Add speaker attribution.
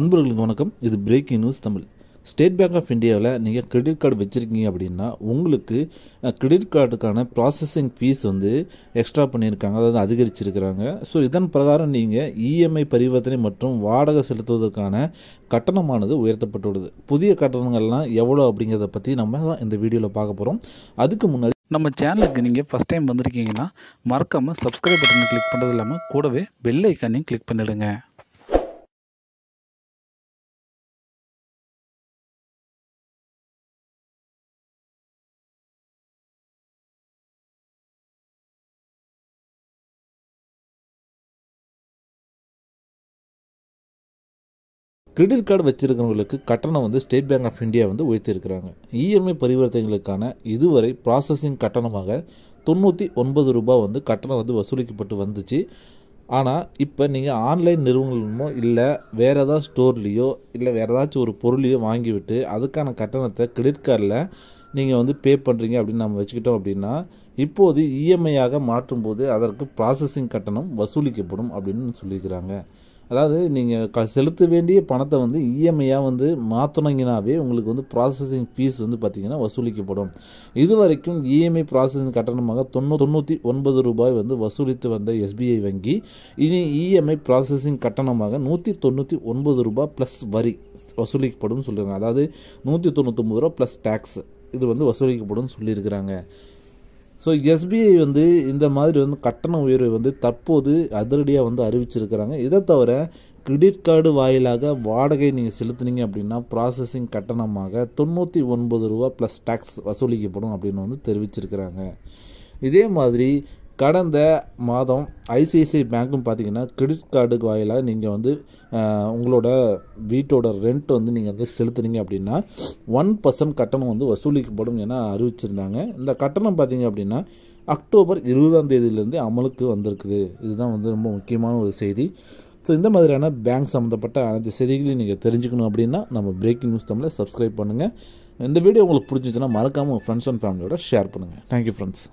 Speaker 1: அன்பர்களுக்கு வணக்கம் இது breaking news Tamil State Bank of இந்தியாவில் நீங்கள் கிரெடிட் கார்டு வச்சுருக்கீங்க அப்படின்னா உங்களுக்கு கிரெடிட் கார்டுக்கான ப்ராசஸிங் ஃபீஸ் வந்து எக்ஸ்ட்ரா பண்ணியிருக்காங்க அதாவது அதிகரிச்சிருக்கிறாங்க ஸோ இதன் பிரகாரம் நீங்கள் இஎம்ஐ e பரிவர்த்தனை மற்றும் வாடகை செலுத்துவதற்கான கட்டணமானது உயர்த்தப்பட்டுள்ளது புதிய கட்டணங்கள்லாம் எவ்வளோ அப்படிங்கிறத பற்றி நம்ம தான் இந்த வீடியோவில் பார்க்க போகிறோம் அதுக்கு முன்னாடி நம்ம சேனலுக்கு நீங்கள் ஃபஸ்ட் டைம் வந்திருக்கீங்கன்னா மறக்காமல் சப்ஸ்கிரைப் பட்டனை கிளிக் பண்ணுறது இல்லாமல் கூடவே பெல் ஐக்கானையும் கிளிக் பண்ணிவிடுங்க கிரெடிட் கார்டு வச்சிருக்கிறவங்களுக்கு கட்டணம் வந்து ஸ்டேட் பேங்க் ஆஃப் இந்தியா வந்து உயர்த்தியிருக்கிறாங்க இஎம்ஐ பரிவர்த்தனைகளுக்கான இதுவரை ப்ராசஸிங் கட்டணமாக தொண்ணூற்றி ஒன்பது ரூபாய் வந்து கட்டணம் வந்து வசூலிக்கப்பட்டு வந்துச்சு ஆனால் இப்போ நீங்கள் ஆன்லைன் நிறுவனமோ இல்லை வேறு ஏதாவது ஸ்டோர்லேயோ இல்லை வேறு ஏதாச்சும் ஒரு பொருளையோ வாங்கிவிட்டு அதுக்கான கட்டணத்தை கிரெடிட் கார்டில் நீங்கள் வந்து பே பண்ணுறீங்க அப்படின்னு நம்ம வச்சுக்கிட்டோம் அப்படின்னா இப்போது இஎம்ஐயாக மாற்றும்போது அதற்கு ப்ராசஸிங் கட்டணம் வசூலிக்கப்படும் அப்படின்னு சொல்லியிருக்கிறாங்க அதாவது நீங்கள் க செலுத்த வேண்டிய பணத்தை வந்து இஎம்ஐயாக e வந்து மாற்றினீங்கனாவே உங்களுக்கு வந்து ப்ராசஸிங் ஃபீஸ் வந்து பார்த்திங்கன்னா வசூலிக்கப்படும் இது வரைக்கும் இஎம்ஐ e ப்ராசஸிங் கட்டணமாக தொண்ணூ தொண்ணூற்றி ஒன்பது ரூபாய் வந்து வசூலித்து வந்த எஸ்பிஐ வங்கி இனி இஎம்ஐ e ப்ராசஸிங் கட்டணமாக நூற்றி தொண்ணூற்றி ஒன்பது ரூபாய் ப்ளஸ் வரி வசூலிக்கப்படும் சொல்லியிருக்காங்க அதாவது நூற்றி தொண்ணூற்றொம்பது ரூபா ப்ளஸ் டேக்ஸ் இது வந்து வசூலிக்கப்படும் சொல்லியிருக்கிறாங்க ஸோ எஸ்பிஐ வந்து இந்த மாதிரி வந்து கட்டண உயர்வை வந்து தற்போது அதிரடியாக வந்து அறிவிச்சிருக்கிறாங்க இதை தவிர கிரெடிட் கார்டு வாயிலாக வாடகை நீங்கள் செலுத்துனீங்க அப்படின்னா ப்ராசஸிங் கட்டணமாக தொண்ணூற்றி ஒன்பது ரூபா ப்ளஸ் டேக்ஸ் வசூலிக்கப்படும் அப்படின்னு வந்து தெரிவிச்சிருக்கிறாங்க இதே மாதிரி கடந்த மாதம் ஐசிஐசிஐ பேங்க்கும் பார்த்தீங்கன்னா கிரெடிட் கார்டுக்கு வாயிலாக நீங்கள் வந்து உங்களோட வீட்டோட ரெண்ட் வந்து நீங்கள் வந்து செலுத்துனீங்க அப்படின்னா ஒன் பர்சன்ட் கட்டணம் வந்து வசூலிக்கப்படும் என அறிவிச்சிருந்தாங்க இந்த கட்டணம் பார்த்தீங்க அப்படின்னா அக்டோபர் இருபதாம் தேதியிலேருந்து அமலுக்கு வந்திருக்குது இதுதான் வந்து ரொம்ப முக்கியமான ஒரு செய்தி ஸோ இந்த மாதிரியான பேங்க் சம்மந்தப்பட்ட அனைத்து செய்திகளையும் நீங்கள் தெரிஞ்சுக்கணும் அப்படின்னா நம்ம பிரேக்கிங் நியூஸ் தமிழை சப்ஸ்கிரைப் பண்ணுங்கள் இந்த வீடியோ உங்களுக்கு பிடிச்சிச்சுன்னா மறக்காமல் உங்கள் ஃப்ரெண்ட்ஸ் அண்ட் ஃபேமிலியோட ஷேர் பண்ணுங்கள் தேங்க்யூ ஃப்ரெண்ட்ஸ்